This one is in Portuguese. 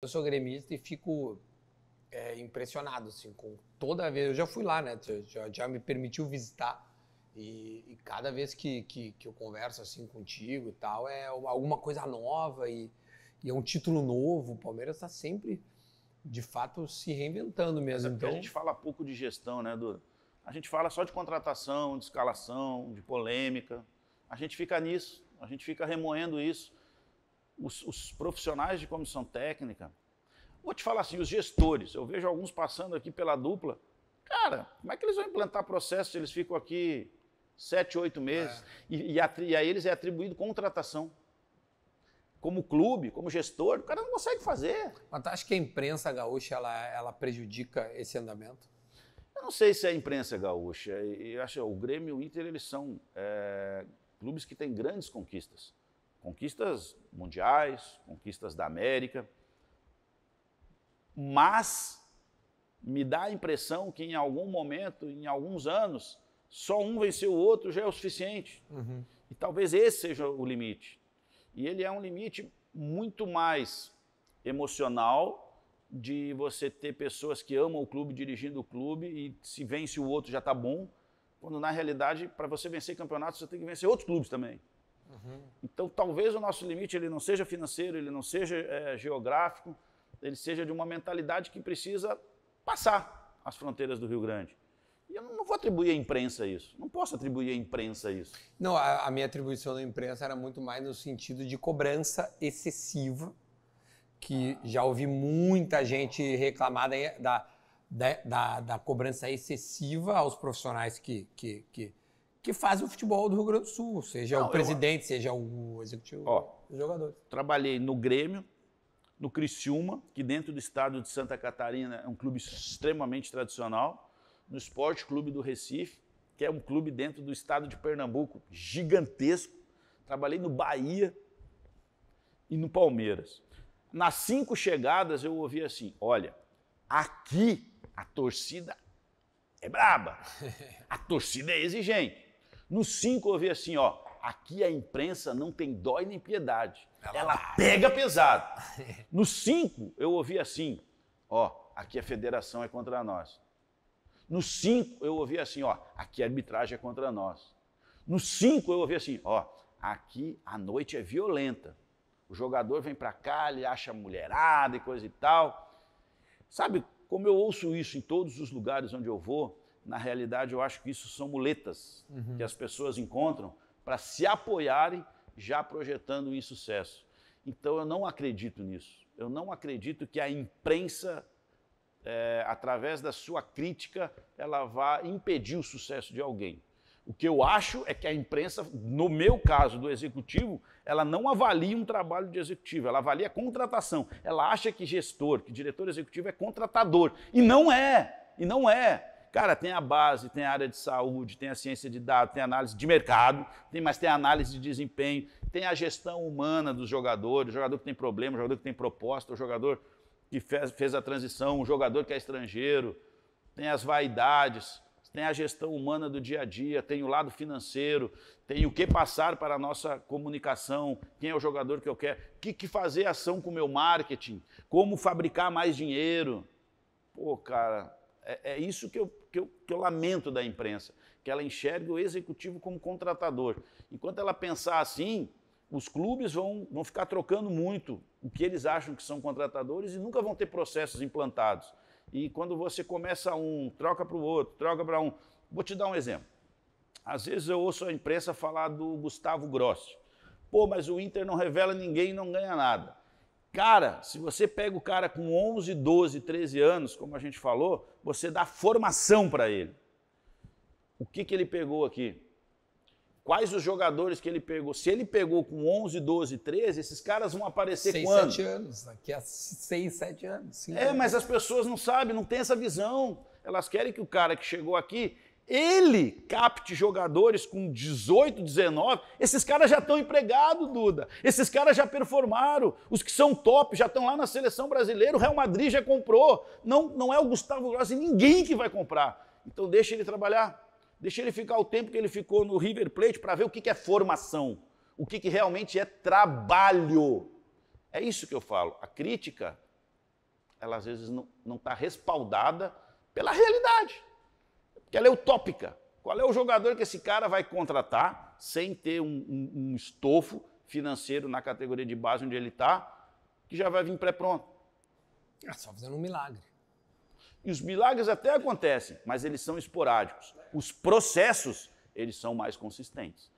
Eu sou gremista e fico é, impressionado, assim, com toda vez. Eu já fui lá, né? Já, já me permitiu visitar. E, e cada vez que, que, que, eu converso assim contigo e tal, é alguma coisa nova e, e é um título novo. O Palmeiras está sempre, de fato, se reinventando mesmo. É então... A gente fala pouco de gestão, né, Do A gente fala só de contratação, de escalação, de polêmica. A gente fica nisso, a gente fica remoendo isso os, os profissionais de comissão técnica, vou te falar assim, os gestores, eu vejo alguns passando aqui pela dupla, cara, como é que eles vão implantar processo se eles ficam aqui sete, oito meses? É. E, e, a, e, a, eles é atribuído contratação. Como clube, como gestor, o cara não consegue fazer. Mas tu acha que a imprensa gaúcha ela, ela prejudica esse andamento? Eu não sei se é a imprensa gaúcha. Eu acho o Grêmio e o Inter eles são é, clubes que têm grandes conquistas. Conquistas mundiais, conquistas da América. Mas me dá a impressão que em algum momento, em alguns anos, só um vencer o outro já é o suficiente. Uhum. E talvez esse seja o limite. E ele é um limite muito mais emocional de você ter pessoas que amam o clube dirigindo o clube e se vence o outro já está bom, quando na realidade, para você vencer campeonato, você tem que vencer outros clubes também. Uhum. Então, talvez o nosso limite ele não seja financeiro, ele não seja é, geográfico, ele seja de uma mentalidade que precisa passar as fronteiras do Rio Grande. E eu não vou atribuir à imprensa isso. Não posso atribuir à imprensa isso. Não, a, a minha atribuição da imprensa era muito mais no sentido de cobrança excessiva, que já ouvi muita gente reclamar da, da, da, da cobrança excessiva aos profissionais que, que, que que faz o futebol do Rio Grande do Sul, seja não, o presidente, eu... seja o executivo, Ó, os jogadores. Trabalhei no Grêmio, no Criciúma, que dentro do estado de Santa Catarina é um clube extremamente tradicional, no Esporte Clube do Recife, que é um clube dentro do estado de Pernambuco gigantesco. Trabalhei no Bahia e no Palmeiras. Nas cinco chegadas eu ouvi assim: olha, aqui a torcida é braba, a torcida é exigente. No 5 eu vi assim, ó, aqui a imprensa não tem dó e nem piedade. Ela, Ela pega pesado. No 5 eu ouvi assim, ó, aqui a federação é contra nós. No 5 eu ouvi assim, ó, aqui a arbitragem é contra nós. No 5 eu ouvi assim, ó, aqui a noite é violenta. O jogador vem para cá, ele acha mulherada e coisa e tal. Sabe como eu ouço isso em todos os lugares onde eu vou? na realidade, eu acho que isso são muletas uhum. que as pessoas encontram para se apoiarem já projetando o insucesso. Então, eu não acredito nisso. Eu não acredito que a imprensa, é, através da sua crítica, ela vá impedir o sucesso de alguém. O que eu acho é que a imprensa, no meu caso do executivo, ela não avalia um trabalho de executivo, ela avalia a contratação. Ela acha que gestor, que diretor executivo é contratador. E não é, e não é. Cara, tem a base, tem a área de saúde, tem a ciência de dados, tem análise de mercado, tem, mas tem análise de desempenho, tem a gestão humana dos jogadores, o jogador que tem problema, o jogador que tem proposta, o jogador que fez, fez a transição, o jogador que é estrangeiro, tem as vaidades, tem a gestão humana do dia a dia, tem o lado financeiro, tem o que passar para a nossa comunicação, quem é o jogador que eu quero, o que, que, fazer ação com o meu marketing, como fabricar mais dinheiro. Pô, cara, é, é isso que eu, que, eu, que eu lamento da imprensa, que ela enxerga o executivo como contratador. Enquanto ela pensar assim, os clubes vão, vão ficar trocando muito o que eles acham que são contratadores e nunca vão ter processos implantados. E quando você começa um, troca para o outro, troca para um. Vou te dar um exemplo. Às vezes eu ouço a imprensa falar do Gustavo Grossi. Pô, mas o Inter não revela ninguém e não ganha nada. Cara, se você pega o cara com 11, 12, 13 anos, como a gente falou, você dá formação para ele. O que, que ele pegou aqui? Quais os jogadores que ele pegou? Se ele pegou com 11, 12, 13, esses caras vão aparecer com 6, 7 anos, daqui a 6, 7 anos. é, anos. mas as pessoas não sabem, não têm essa visão. Elas querem que o cara que chegou aqui ele capte jogadores com 18, 19, esses caras já estão empregados, Duda. Esses caras já performaram. Os que são top já estão lá na seleção brasileira. O Real Madrid já comprou. Não, não é o Gustavo Grossi, ninguém que vai comprar. Então deixa ele trabalhar. Deixa ele ficar o tempo que ele ficou no River Plate para ver o que, que é formação. O que, que realmente é trabalho. É isso que eu falo. A crítica, ela às vezes não está respaldada pela realidade. Porque ela é utópica. Qual é o jogador que esse cara vai contratar sem ter um, um, um estofo financeiro na categoria de base onde ele está, que já vai vir pré-pronto? É só fazendo um milagre. E os milagres até acontecem, mas eles são esporádicos. Os processos, eles são mais consistentes.